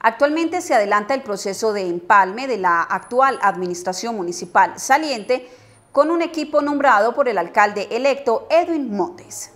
Actualmente se adelanta el proceso de empalme de la actual administración municipal saliente con un equipo nombrado por el alcalde electo Edwin Montes.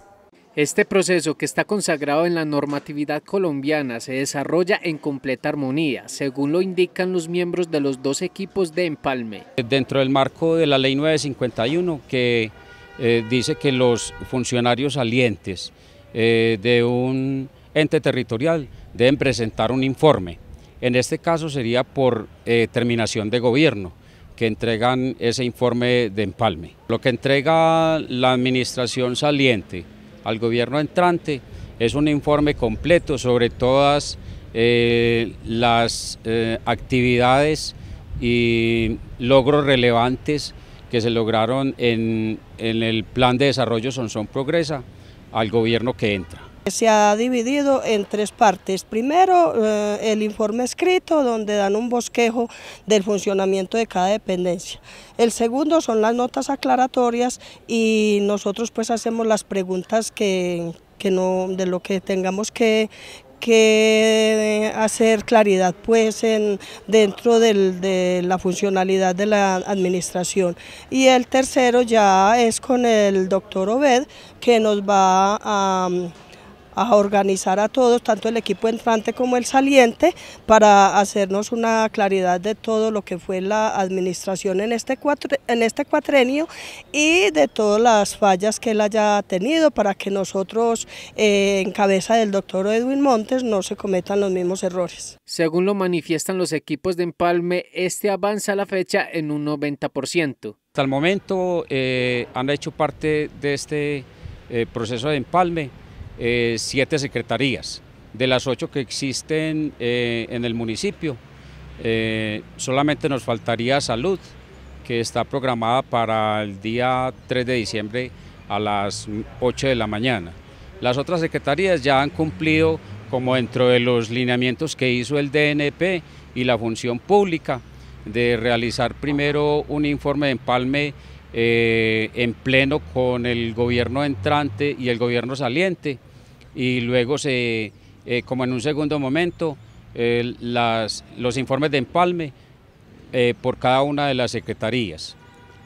Este proceso que está consagrado en la normatividad colombiana se desarrolla en completa armonía, según lo indican los miembros de los dos equipos de empalme. Dentro del marco de la ley 951 que eh, dice que los funcionarios salientes eh, de un ente territorial deben presentar un informe. En este caso sería por eh, terminación de gobierno que entregan ese informe de empalme. Lo que entrega la administración saliente al gobierno entrante es un informe completo sobre todas eh, las eh, actividades y logros relevantes que se lograron en, en el plan de desarrollo Sonsón Progresa al gobierno que entra. Se ha dividido en tres partes. Primero, eh, el informe escrito, donde dan un bosquejo del funcionamiento de cada dependencia. El segundo son las notas aclaratorias y nosotros pues hacemos las preguntas que, no, de lo que tengamos que, hacer claridad pues en, dentro de la funcionalidad de la administración. Y el tercero ya es con el doctor Obed que nos va a a organizar a todos, tanto el equipo entrante como el saliente, para hacernos una claridad de todo lo que fue la administración en este, cuatro, en este cuatrenio y de todas las fallas que él haya tenido para que nosotros, eh, en cabeza del doctor Edwin Montes, no se cometan los mismos errores. Según lo manifiestan los equipos de Empalme, este avanza la fecha en un 90%. Hasta el momento eh, han hecho parte de este eh, proceso de empalme eh, siete secretarías. De las ocho que existen eh, en el municipio, eh, solamente nos faltaría salud, que está programada para el día 3 de diciembre a las 8 de la mañana. Las otras secretarías ya han cumplido como dentro de los lineamientos que hizo el DNP y la función pública de realizar primero un informe de empalme en pleno con el gobierno entrante y el gobierno saliente y luego se, eh, como en un segundo momento, eh, las, los informes de empalme eh, por cada una de las secretarías.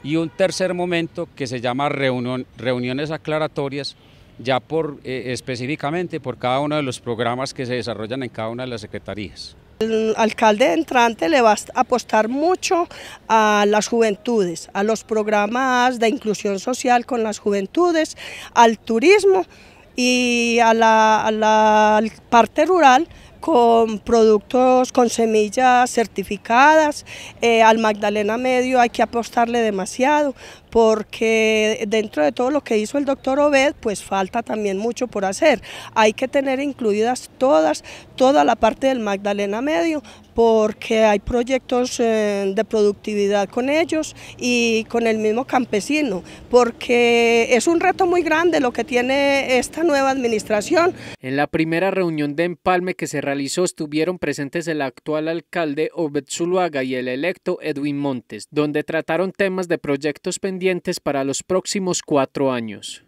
Y un tercer momento que se llama reunión, reuniones aclaratorias, ya por, específicamente por cada uno de los programas que se desarrollan en cada una de las secretarías. El alcalde entrante le va a apostar mucho a las juventudes, a los programas de inclusión social con las juventudes, al turismo y a la, a la parte rural con productos, con semillas certificadas. Eh, al Magdalena Medio hay que apostarle demasiado porque dentro de todo lo que hizo el doctor Obed, pues falta también mucho por hacer. Hay que tener incluidas todas, toda la parte del Magdalena Medio, porque hay proyectos eh, de productividad con ellos y con el mismo campesino, porque es un reto muy grande lo que tiene esta nueva administración. En la primera reunión de empalme que se realizó estuvieron presentes el actual alcalde Obed y el electo Edwin Montes, donde trataron temas de proyectos pendientes para los próximos cuatro años.